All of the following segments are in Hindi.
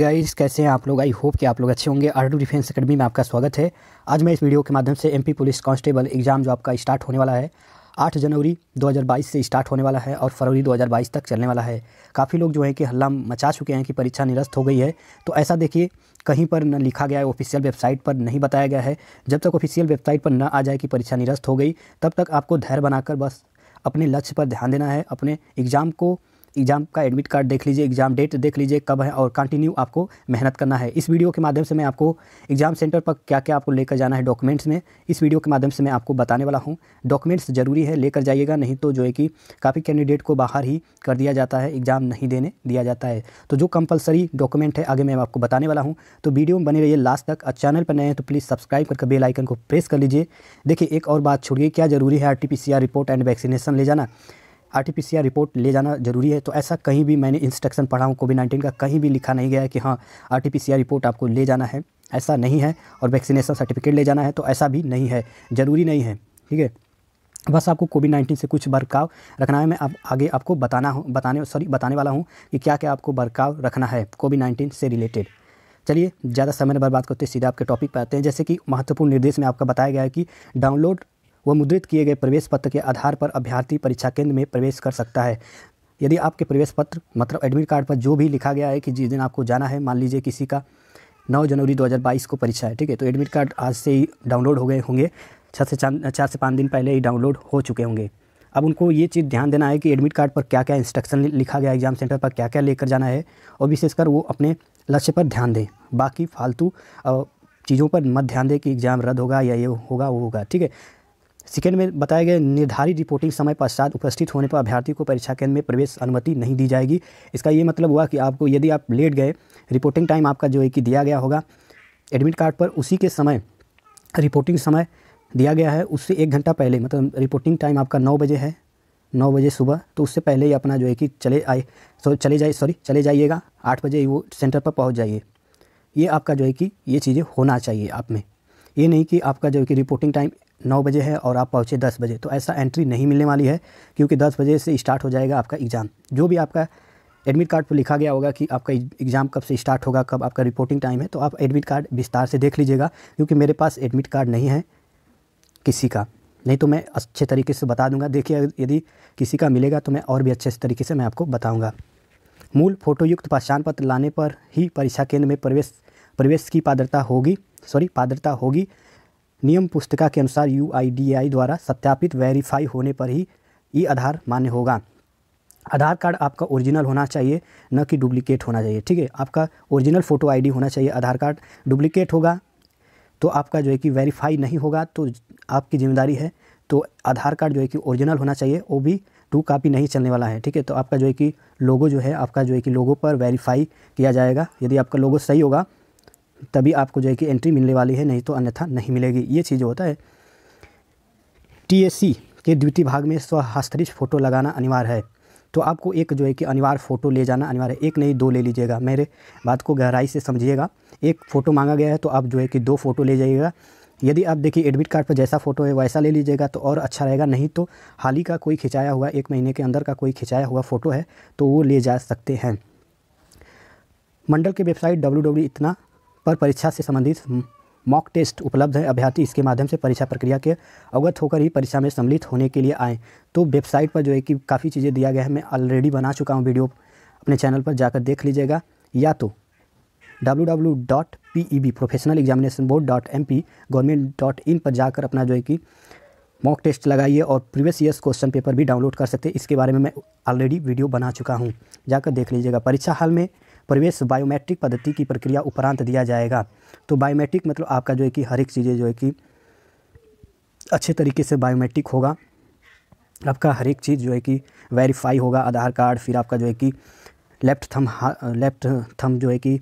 गाइस कैसे हैं आप लोग आई होप कि आप लोग अच्छे होंगे आर डिफेंस अकेडमी में आपका स्वागत है आज मैं इस वीडियो के माध्यम से एमपी पुलिस कांस्टेबल एग्ज़ाम जो आपका स्टार्ट होने वाला है 8 जनवरी 2022 से स्टार्ट होने वाला है और फरवरी 2022 तक चलने वाला है काफ़ी लोग जो है कि हल्ला मचा चुके हैं कि परीक्षा निरस्त हो गई है तो ऐसा देखिए कहीं पर न लिखा गया है ऑफिशियल वेबसाइट पर नहीं बताया गया है जब तक ऑफिशियल वेबसाइट पर न आ जाए कि परीक्षा निरस्त हो गई तब तक आपको धैर्य बनाकर बस अपने लक्ष्य पर ध्यान देना है अपने एग्ज़ाम को एग्ज़ाम का एडमिट कार्ड देख लीजिए एग्ज़ाम डेट देख लीजिए कब है और कंटिन्यू आपको मेहनत करना है इस वीडियो के माध्यम से मैं आपको एग्ज़ाम सेंटर पर क्या क्या आपको लेकर जाना है डॉक्यूमेंट्स में इस वीडियो के माध्यम से मैं आपको बताने वाला हूँ डॉक्यूमेंट्स ज़रूरी है लेकर जाइएगा नहीं तो जो है कि काफ़ी कैंडिडेट को बाहर ही कर दिया जाता है एग्ज़ाम नहीं देने दिया जाता है तो जो कंपलसरी डॉक्यूमेंट है आगे मैं आपको बताने वाला हूँ तो वीडियो में बने रहिए लास्ट तक और चैनल पर नए हैं तो प्लीज़ सब्सक्राइब करके बेल आइकन को प्रेस कर लीजिए देखिए एक और बात छोड़िए क्या ज़रूरी है आर रिपोर्ट एंड वैक्सीनेशन ले जाना आर रिपोर्ट ले जाना जरूरी है तो ऐसा कहीं भी मैंने इंस्ट्रक्शन पढ़ा हूँ कोविड नाइन्टीन का कहीं भी लिखा नहीं गया है कि हाँ आर रिपोर्ट आपको ले जाना है ऐसा नहीं है और वैक्सीनेशन सर्टिफिकेट ले जाना है तो ऐसा भी नहीं है ज़रूरी नहीं है ठीक है बस आपको कोविड नाइन्टीन से कुछ बरकाव रखना है मैं आप आगे आपको बताना हूँ बताने सॉरी बताने वाला हूँ कि क्या क्या आपको बरकाव रखना है कोविड नाइन्टीन से रिलेटेड चलिए ज़्यादा समय बर्बाद करते सीधा आपके टॉपिक पर आते हैं जैसे कि महत्वपूर्ण निर्देश में आपका बताया गया है कि डाउनलोड वह मुद्रित किए गए प्रवेश पत्र के आधार पर अभ्यर्थी परीक्षा केंद्र में प्रवेश कर सकता है यदि आपके प्रवेश पत्र मतलब एडमिट कार्ड पर जो भी लिखा गया है कि जिस दिन आपको जाना है मान लीजिए किसी का 9 जनवरी 2022 को परीक्षा है ठीक है तो एडमिट कार्ड आज से ही डाउनलोड हो गए होंगे छः से चार चार से पाँच दिन पहले ही डाउनलोड हो चुके होंगे अब उनको ये चीज़ ध्यान देना है कि एडमिट कार्ड पर क्या क्या इंस्ट्रक्शन लिखा गया एग्ज़ाम सेंटर पर क्या क्या लेकर जाना है और विशेषकर वो अपने लक्ष्य पर ध्यान दें बाकी फालतू चीज़ों पर मत ध्यान दें कि एग्ज़ाम रद्द होगा या ये होगा वो होगा ठीक है सेकेंड में बताया गया निर्धारित रिपोर्टिंग समय पश्चात उपस्थित होने पर अभ्यर्थी को परीक्षा केंद्र में प्रवेश अनुमति नहीं दी जाएगी इसका ये मतलब हुआ कि आपको यदि आप लेट गए रिपोर्टिंग टाइम आपका जो है कि दिया गया होगा एडमिट कार्ड पर उसी के समय रिपोर्टिंग समय दिया गया है उससे एक घंटा पहले मतलब रिपोर्टिंग टाइम आपका नौ बजे है नौ बजे सुबह तो उससे पहले ही अपना जो है कि चले आए सॉरी चले जाइए सॉरी चले जाइएगा आठ बजे वो सेंटर पर पहुंच जाइए ये आपका जो है कि ये चीज़ें होना चाहिए आप में ये नहीं कि आपका जो है कि रिपोर्टिंग टाइम नौ बजे है और आप पहुँचे दस बजे तो ऐसा एंट्री नहीं मिलने वाली है क्योंकि दस बजे से स्टार्ट हो जाएगा आपका एग्ज़ाम जो भी आपका एडमिट कार्ड पर लिखा गया होगा कि आपका एग्ज़ाम कब से स्टार्ट होगा कब आपका रिपोर्टिंग टाइम है तो आप एडमिट कार्ड विस्तार से देख लीजिएगा क्योंकि मेरे पास एडमिट कार्ड नहीं है किसी का नहीं तो मैं अच्छे तरीके से बता दूंगा देखिए यदि किसी का मिलेगा तो मैं और भी अच्छे तरीके से मैं आपको बताऊंगा मूल फोटोयुक्त पहचान पत्र लाने पर ही परीक्षा केंद्र में प्रवेश प्रवेश की पात्रता होगी सॉरी पात्रता होगी नियम पुस्तिका के अनुसार यू द्वारा सत्यापित वेरीफाई होने पर ही ई आधार मान्य होगा आधार कार्ड आपका ओरिजिनल होना चाहिए न कि डुप्लीकेट होना चाहिए ठीक है आपका ओरिजिनल फ़ोटो आईडी होना चाहिए आधार कार्ड डुप्लीकेट होगा तो आपका जो है कि वेरीफाई नहीं होगा तो आपकी जिम्मेदारी है तो आधार कार्ड जो है कि ओरिजिनल होना चाहिए वो भी टू कापी नहीं चलने वाला है ठीक है तो आपका जो है कि लोगो जो है आपका जो है कि लोगों पर वेरीफाई किया जाएगा यदि आपका लोगो सही होगा तभी आपको जो है कि एंट्री मिलने वाली है नहीं तो अन्यथा नहीं मिलेगी ये चीज़ होता है टीएससी के द्वितीय भाग में स्वहस्तरित फ़ोटो लगाना अनिवार्य है तो आपको एक जो है कि अनिवार्य फ़ोटो ले जाना अनिवार्य है एक नहीं दो ले लीजिएगा मेरे बात को गहराई से समझिएगा एक फ़ोटो मांगा गया है तो आप जो है कि दो फ़ोटो ले जाइएगा यदि आप देखिए एडमिट कार्ड पर जैसा फ़ोटो है वैसा ले लीजिएगा तो और अच्छा रहेगा नहीं तो हाल ही का कोई खिंचाया हुआ एक महीने के अंदर का कोई खिंचाया हुआ फ़ोटो है तो वो ले जा सकते हैं मंडल की वेबसाइट डब्ल्यू इतना पर परीक्षा से संबंधित मॉक टेस्ट उपलब्ध है अभ्यर्थी इसके माध्यम से परीक्षा प्रक्रिया के अवगत होकर ही परीक्षा में सम्मिलित होने के लिए आएँ तो वेबसाइट पर जो है कि काफ़ी चीज़ें दिया गया है मैं ऑलरेडी बना चुका हूँ वीडियो अपने चैनल पर जाकर देख लीजिएगा या तो W W dot P E B professional examination board dot M P government dot in पर जाकर अपना जो है कि मॉक टेस्ट लगाइए और प्रीवियस ईयर्स क्वेश्चन पेपर भी डाउनलोड कर सकते हैं इसके बारे में मैं ऑलरेडी वीडियो बना चुका हूँ जाकर देख लीजिएगा परीक्षा हाल में प्रवेश बायोमेट्रिक पद्धति की प्रक्रिया उपरांत दिया जाएगा तो बायोमेट्रिक मतलब आपका जो है कि हर एक चीज़ें जो है कि अच्छे तरीके से बायोमेट्रिक होगा आपका हर एक चीज़ जो है कि वेरीफाई होगा आधार कार्ड फिर आपका जो है कि लेफ़्ट थम लेफ़्ट थम जो है कि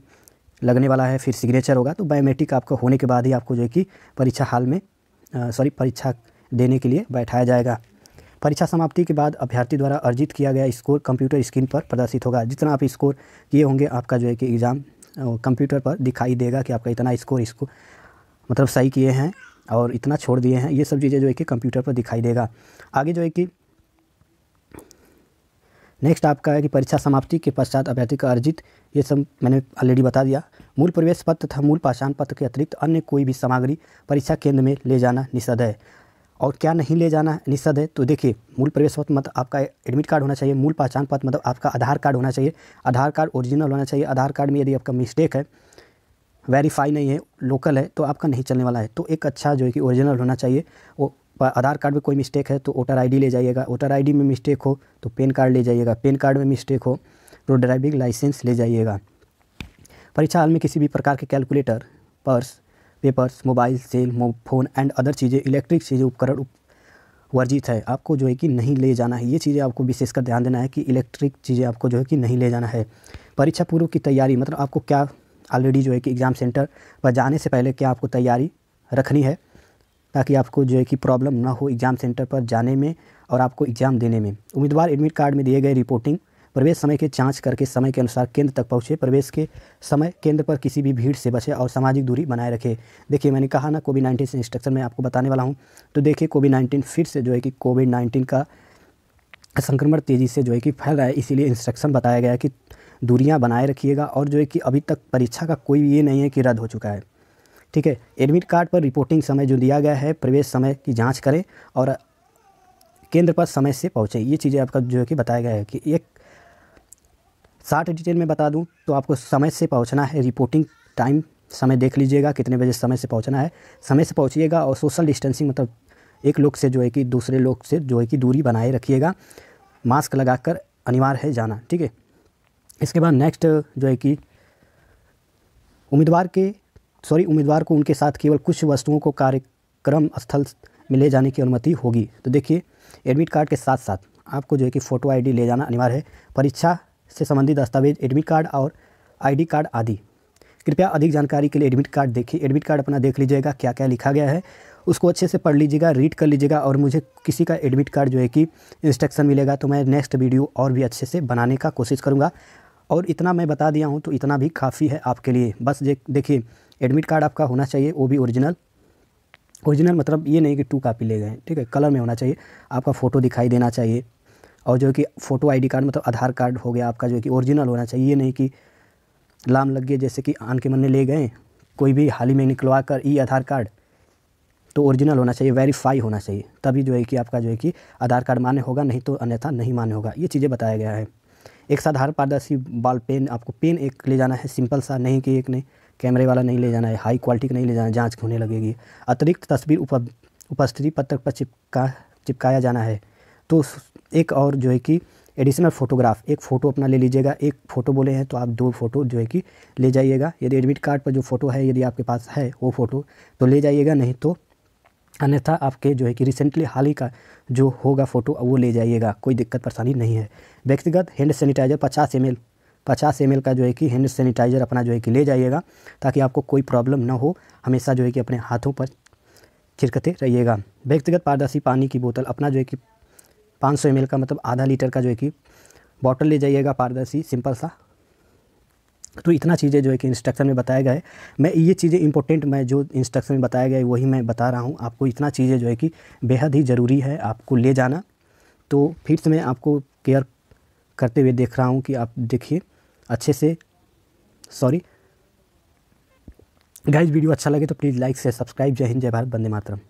लगने वाला है फिर सिग्नेचर होगा तो बायोमेट्रिक आपका होने के बाद ही आपको जो है कि परीक्षा हाल में सॉरी परीक्षा देने के लिए बैठाया जाएगा परीक्षा समाप्ति के बाद अभ्यर्थी द्वारा अर्जित किया गया स्कोर कंप्यूटर स्क्रीन पर प्रदर्शित होगा जितना आप स्कोर किए होंगे आपका जो है कि एग्ज़ाम कंप्यूटर पर दिखाई देगा कि आपका इतना स्कोर इसको मतलब सही किए हैं और इतना छोड़ दिए हैं ये सब चीज़ें जो है कि कंप्यूटर पर दिखाई देगा आगे जो है कि नेक्स्ट आपका है कि परीक्षा समाप्ति के पश्चात अभ्यर्थी का अर्जित ये सब मैंने ऑलरेडी बता दिया मूल प्रवेश पत्र तथा मूल पहचान पत्र के अतिरिक्त अन्य कोई भी सामग्री परीक्षा केंद्र में ले जाना निषेध है और क्या नहीं ले जाना निषद है तो देखिए मूल प्रवेश पत्र मतलब आपका एडमिट कार्ड होना चाहिए मूल पहचान पत्र मतलब आपका आधार कार्ड होना चाहिए आधार कार्ड ओरिजिनल होना चाहिए आधार कार्ड में यदि आपका मिस्टेक है वेरीफाई नहीं है लोकल है तो आपका नहीं चलने वाला है तो एक अच्छा जो है कि ओरिजिनल होना चाहिए वो आधार कार्ड में कोई मिस्टेक है तो वोटर आई ले जाइएगा वोटर आई में मिस्टेक हो तो पेन कार्ड ले जाइएगा पेन कार्ड में मिस्टेक हो तो ड्राइविंग लाइसेंस ले जाइएगा परीक्षा हाल में किसी भी प्रकार के calculator purse papers mobile cell phone and other चीज़ें इलेक्ट्रिक चीज़ें उपकरण वर्जित है आपको जो है कि नहीं ले जाना है ये चीज़ें आपको विशेषकर ध्यान देना है कि इलेक्ट्रिक चीज़ें आपको जो है कि नहीं ले जाना है परीक्षा पूर्व की तैयारी मतलब आपको क्या ऑलरेडी जो है कि एग्ज़ाम सेंटर पर जाने से पहले क्या आपको तैयारी रखनी है ताकि आपको जो है कि प्रॉब्लम ना हो एग्ज़ाम सेंटर पर जाने में और आपको एग्ज़ाम देने में उम्मीदवार एडमिट कार्ड में दिए गए रिपोर्टिंग प्रवेश समय की जाँच करके समय के अनुसार केंद्र तक पहुँचे प्रवेश के समय केंद्र पर किसी भी भीड़ से बचे और सामाजिक दूरी बनाए रखे देखिए मैंने कहा ना कोविड नाइन्टीन से इंस्ट्रक्शन मैं आपको बताने वाला हूँ तो देखिए कोविड नाइन्टीन फिर से जो है कि कोविड नाइन्टीन का संक्रमण तेज़ी से जो है कि फैल रहा है इसीलिए इंस्ट्रक्शन बताया गया है कि दूरियाँ बनाए रखिएगा और जो है कि अभी तक परीक्षा का कोई ये नहीं है कि रद्द हो चुका है ठीक है एडमिट कार्ड पर रिपोर्टिंग समय जो दिया गया है प्रवेश समय की जांच करें और केंद्र पर समय से पहुँचें ये चीज़ें आपका जो है कि बताया गया है कि एक साठ डिटेल में बता दूँ तो आपको समय से पहुँचना है रिपोर्टिंग टाइम समय देख लीजिएगा कितने बजे समय से पहुँचना है समय से पहुँचिएगा और सोशल डिस्टेंसिंग मतलब एक लोग से जो है कि दूसरे लोग से जो है कि दूरी बनाए रखिएगा मास्क लगाकर अनिवार्य है जाना ठीक है इसके बाद नेक्स्ट जो है कि उम्मीदवार के सॉरी उम्मीदवार को उनके साथ केवल कुछ वस्तुओं को कार्यक्रम स्थल में ले जाने की अनुमति होगी तो देखिए एडमिट कार्ड के साथ साथ आपको जो है कि फ़ोटो आईडी ले जाना अनिवार्य है परीक्षा से संबंधित दस्तावेज एडमिट कार्ड और आईडी कार्ड आदि कृपया अधिक जानकारी के लिए एडमिट कार्ड देखिए एडमिट कार्ड अपना देख लीजिएगा क्या क्या लिखा गया है उसको अच्छे से पढ़ लीजिएगा रीड कर लीजिएगा और मुझे किसी का एडमिट कार्ड जो है कि इंस्ट्रक्शन मिलेगा तो मैं नेक्स्ट वीडियो और भी अच्छे से बनाने का कोशिश करूँगा और इतना मैं बता दिया हूँ तो इतना भी काफ़ी है आपके लिए बस देखिए एडमिट कार्ड आपका होना चाहिए वो भी ओरिजिनल ओरिजिनल मतलब ये नहीं कि टू कापी ले गए ठीक है कलर में होना चाहिए आपका फ़ोटो दिखाई देना चाहिए और जो कि फ़ोटो आईडी कार्ड मतलब आधार कार्ड हो गया आपका जो कि ओरिजिनल होना चाहिए ये नहीं कि लाम लग गए जैसे कि आन के मन ले गए कोई भी हाल ही में निकलवा कर ई आधार कार्ड तो ओरिजिनल होना चाहिए वेरीफाई होना चाहिए तभी जो है कि आपका जो है कि आधार कार्ड मान्य होगा नहीं तो अन्यथा नहीं मान्य होगा ये चीज़ें बताया गया है एक साधारण पारदर्शी बाल पेन आपको पेन एक ले जाना है सिंपल सा नहीं कि एक नहीं कैमरे वाला नहीं ले जाना है हाई क्वालिटी का नहीं ले जाना है जाँच होने लगेगी अतिरिक्त तस्वीर उप उपस्थिति पत्र पर चिपका चिपकाया जाना है तो एक और जो है कि एडिशनल फोटोग्राफ एक फ़ोटो अपना ले लीजिएगा एक फ़ोटो बोले हैं तो आप दो फ़ोटो जो है कि ले जाइएगा यदि एडमिट कार्ड पर जो फ़ोटो है यदि आपके पास है वो फ़ोटो तो ले जाइएगा नहीं तो अन्यथा आपके जो है कि रिसेंटली हाल ही का जो होगा फ़ोटो वो ले जाइएगा कोई दिक्कत परेशानी नहीं है व्यक्तिगत हैंड सैनिटाइज़र पचास एम पचास एम का जो है कि हैंड सैनिटाइज़र अपना जो है कि ले जाइएगा ताकि आपको कोई प्रॉब्लम ना हो हमेशा जो है कि अपने हाथों पर छिड़कते रहिएगा व्यक्तिगत पारदर्शी पानी की बोतल अपना जो है कि पाँच सौ एम का मतलब आधा लीटर का जो है कि बॉटल ले जाइएगा पारदर्शी सिंपल सा तो इतना चीज़ें जो है कि इंस्ट्रक्शन में बताया गया है मैं ये चीज़ें इंपॉर्टेंट मैं जो इंस्ट्रक्शन में बताया गया है वही मैं बता रहा हूँ आपको इतना चीज़ें जो है कि बेहद ही ज़रूरी है आपको ले जाना तो फिर से मैं आपको केयर करते हुए देख रहा हूँ कि आप देखिए अच्छे से सॉरी गाइज वीडियो अच्छा लगे तो प्लीज़ लाइक से सब्सक्राइब जय हिंद जय भारत बंदे मातरम